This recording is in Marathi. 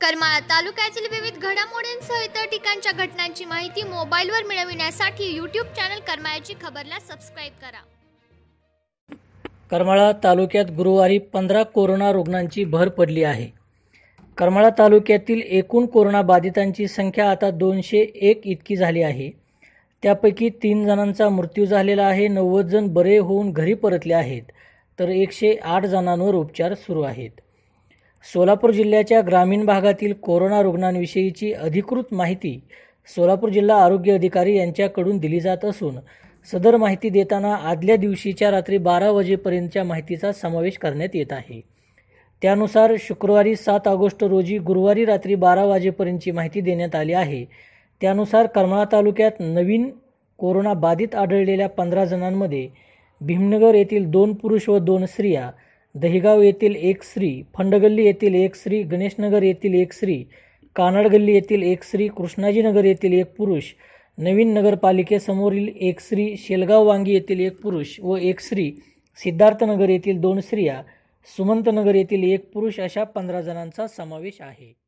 करमाळा तालुक्यातील विविध घडामोडींसह इतर ठिकाणच्या घटनांची माहिती मोबाईलवर मिळविण्यासाठी यूट्यूब चॅनल करमाळ्याची खबरला सबस्क्राईब करा करमाळा तालुक्यात गुरुवारी पंधरा कोरोना रुग्णांची भर पडली आहे करमाळा तालुक्यातील एकूण कोरोना बाधितांची संख्या आता दोनशे एक इतकी झाली आहे त्यापैकी तीन जणांचा मृत्यू झालेला आहे नव्वद जण बरे होऊन घरी परतले आहेत तर एकशे आठ जणांवर उपचार सुरू आहेत सोलापूर जिल्ह्याच्या ग्रामीण भागातील कोरोना रुग्णांविषयीची अधिकृत माहिती सोलापूर जिल्हा आरोग्य अधिकारी यांच्याकडून दिली जात असून सदर माहिती देताना आदल्या दिवशीच्या रात्री बारा वाजेपर्यंतच्या माहितीचा समावेश करण्यात येत आहे त्यानुसार शुक्रवारी सात ऑगस्ट रोजी गुरुवारी रात्री बारा वाजेपर्यंतची माहिती देण्यात आली आहे त्यानुसार करमाळा तालुक्यात नवीन कोरोना बाधित आढळलेल्या पंधरा जणांमध्ये भीमनगर येथील दोन पुरुष व दोन स्त्रिया दहिगाव येथील एक स्त्री फंडगल्ली येथील एक श्री गणेशनगर येथील एक स्त्री कानाडगल्ली येथील एक श्री कृष्णाजीनगर येथील एक पुरुष नवीन नगरपालिकेसमोरील एक स्त्री शेलगाव वांगी येथील एक पुरुष व एक श्री सिद्धार्थनगर येथील दोन स्त्रिया सुमंतनगर येथील एक पुरुष अशा पंधरा जणांचा समावेश आहे